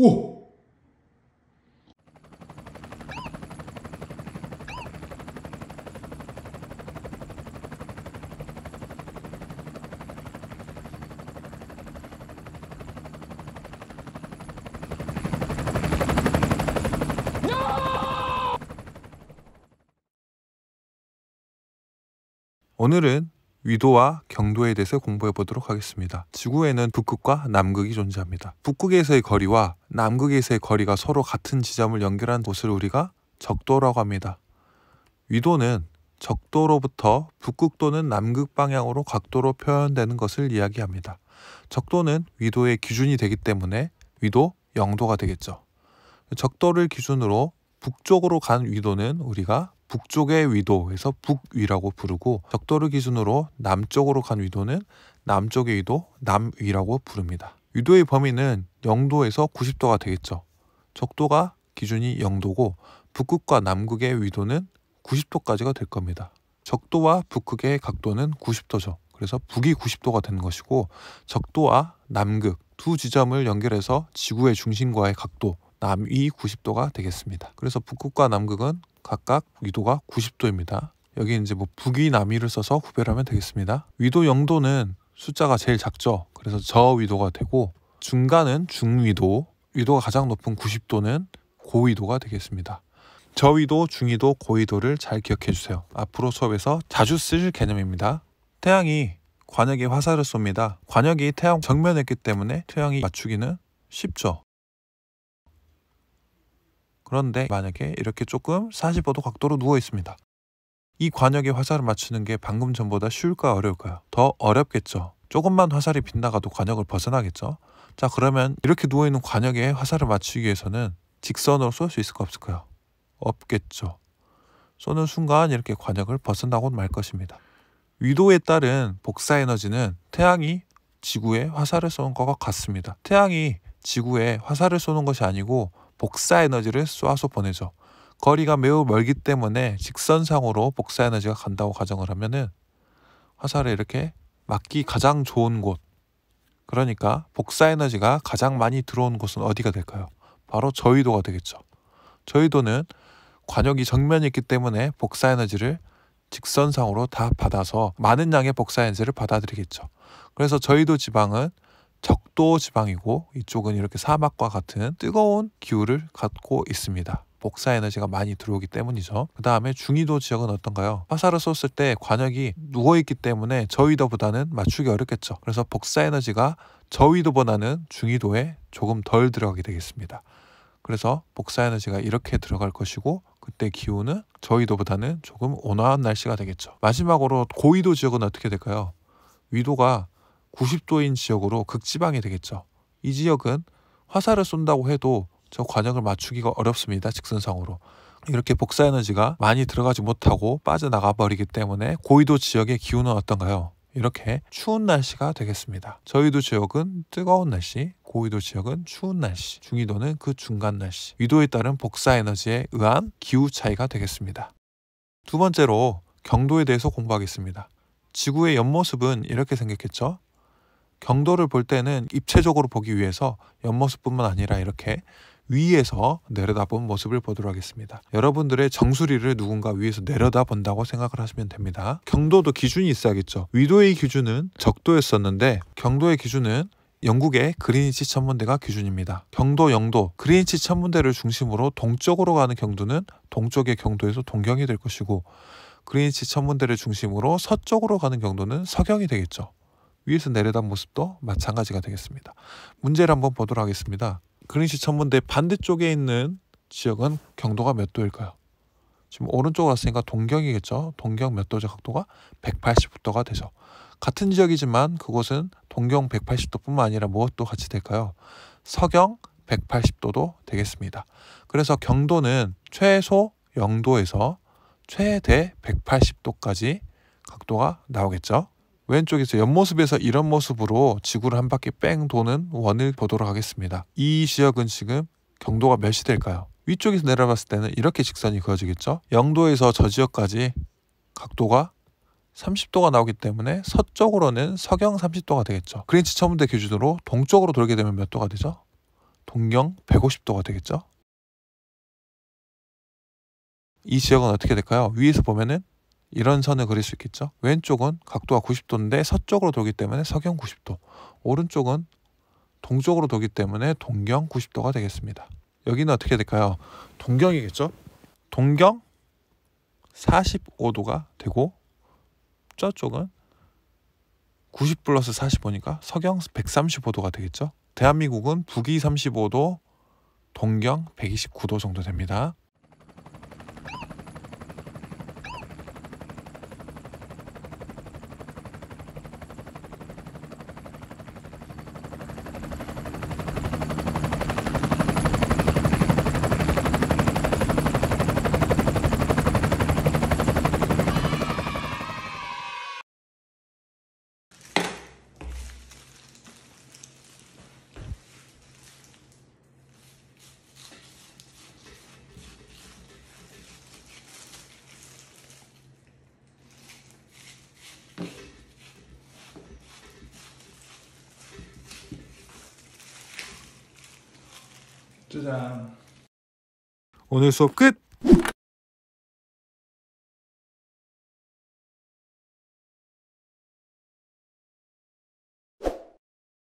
오! 오늘은 위도와 경도에 대해서 공부해 보도록 하겠습니다. 지구에는 북극과 남극이 존재합니다. 북극에서의 거리와 남극에서의 거리가 서로 같은 지점을 연결한 곳을 우리가 적도라고 합니다. 위도는 적도로부터 북극 또는 남극 방향으로 각도로 표현되는 것을 이야기합니다. 적도는 위도의 기준이 되기 때문에 위도 영도가 되겠죠. 적도를 기준으로 북쪽으로 간 위도는 우리가 북쪽의 위도에서 북위라고 부르고 적도를 기준으로 남쪽으로 간 위도는 남쪽의 위도, 남위라고 부릅니다. 위도의 범위는 0도에서 90도가 되겠죠. 적도가 기준이 0도고 북극과 남극의 위도는 90도까지가 될 겁니다. 적도와 북극의 각도는 90도죠. 그래서 북이 90도가 되는 것이고 적도와 남극 두 지점을 연결해서 지구의 중심과의 각도 남위 90도가 되겠습니다. 그래서 북극과 남극은 각각 위도가 90도입니다. 여기 이제 뭐 북위 남위를 써서 구별하면 되겠습니다. 위도 영도는 숫자가 제일 작죠. 그래서 저위도가 되고 중간은 중위도, 위도가 가장 높은 90도는 고위도가 되겠습니다. 저위도, 중위도, 고위도를 잘 기억해 주세요. 앞으로 수업에서 자주 쓸 개념입니다. 태양이 관역에 화살을 쏩니다. 관역이 태양 정면에 있기 때문에 태양이 맞추기는 쉽죠. 그런데 만약에 이렇게 조금 45도 각도로 누워 있습니다. 이 관역에 화살을 맞추는 게 방금 전보다 쉬울까 어려울까요? 더 어렵겠죠. 조금만 화살이 빗나가도 관역을 벗어나겠죠. 자 그러면 이렇게 누워있는 관역에 화살을 맞추기 위해서는 직선으로 쏠 수 있을까 없을까요? 없겠죠. 쏘는 순간 이렇게 관역을 벗어나곤 말 것입니다. 위도에 따른 복사 에너지는 태양이 지구에 화살을 쏘는 것과 같습니다. 태양이 지구에 화살을 쏘는 것이 아니고 복사 에너지를 쏴서 보내죠. 거리가 매우 멀기 때문에 직선상으로 복사 에너지가 간다고 가정을 하면은 화살을 이렇게 맞기 가장 좋은 곳 그러니까 복사 에너지가 가장 많이 들어온 곳은 어디가 될까요? 바로 저위도가 되겠죠. 저위도는 관역이 정면이 있기 때문에 복사 에너지를 직선상으로 다 받아서 많은 양의 복사 에너지를 받아들이겠죠. 그래서 저희도 지방은 적도 지방이고 이쪽은 이렇게 사막과 같은 뜨거운 기후를 갖고 있습니다. 복사 에너지가 많이 들어오기 때문이죠. 그 다음에 중위도 지역은 어떤가요? 화살을 쏘을 때 관역이 누워있기 때문에 저위도보다는 맞추기 어렵겠죠. 그래서 복사 에너지가 저위도보다는 중위도에 조금 덜 들어가게 되겠습니다. 그래서 복사 에너지가 이렇게 들어갈 것이고 그때 기온은 저위도보다는 조금 온화한 날씨가 되겠죠. 마지막으로 고위도 지역은 어떻게 될까요? 위도가 90도인 지역으로 극지방이 되겠죠. 이 지역은 화살을 쏜다고 해도 저 관역을 맞추기가 어렵습니다. 직선상으로. 이렇게 복사 에너지가 많이 들어가지 못하고 빠져나가 버리기 때문에 고위도 지역의 기온은 어떤가요? 이렇게 추운 날씨가 되겠습니다. 저위도 지역은 뜨거운 날씨, 고위도 지역은 추운 날씨, 중위도는 그 중간 날씨, 위도에 따른 복사 에너지에 의한 기후 차이가 되겠습니다. 두 번째로 경도에 대해서 공부하겠습니다. 지구의 옆모습은 이렇게 생겼겠죠? 경도를 볼 때는 입체적으로 보기 위해서 옆모습뿐만 아니라 이렇게 위에서 내려다본 모습을 보도록 하겠습니다. 여러분들의 정수리를 누군가 위에서 내려다본다고 생각을 하시면 됩니다. 경도도 기준이 있어야겠죠. 위도의 기준은 적도였었는데 경도의 기준은 영국의 그린위치 천문대가 기준입니다. 경도 영도, 그린위치 천문대를 중심으로 동쪽으로 가는 경도는 동쪽의 경도에서 동경이 될 것이고 그린위치 천문대를 중심으로 서쪽으로 가는 경도는 서경이 되겠죠. 위에서 내려다본 모습도 마찬가지가 되겠습니다. 문제를 한번 보도록 하겠습니다. 그린시 천문대 반대쪽에 있는 지역은 경도가 몇 도일까요? 지금 오른쪽으로 왔으니까 동경이겠죠. 동경 몇 도죠? 각도가 180도가 되죠. 같은 지역이지만 그곳은 동경 180도뿐만 아니라 무엇도 같이 될까요? 서경 180도도 되겠습니다. 그래서 경도는 최소 0도에서 최대 180도까지 각도가 나오겠죠. 왼쪽에서 옆모습에서 이런 모습으로 지구를 한 바퀴 뺑 도는 원을 보도록 하겠습니다. 이 지역은 지금 경도가 몇이될까요 위쪽에서 내려봤을 때는 이렇게 직선이 그어지겠죠? 영도에서 저 지역까지 각도가 30도가 나오기 때문에 서쪽으로는 서경 30도가 되겠죠. 그린치 첨문대 기준으로 동쪽으로 돌게 되면 몇 도가 되죠? 동경 150도가 되겠죠. 이 지역은 어떻게 될까요? 위에서 보면은 이런 선을 그릴 수 있겠죠. 왼쪽은 각도가 90도인데 서쪽으로 돌기 때문에 서경 90도, 오른쪽은 동쪽으로 돌기 때문에 동경 90도가 되겠습니다. 여기는 어떻게 될까요? 동경이겠죠? 동경 45도가 되고 저쪽은 90 플러스 45니까 서경 135도가 되겠죠? 대한민국은 북위 35도, 동경 129도 정도 됩니다. 짜잔. 오늘 수업 끝.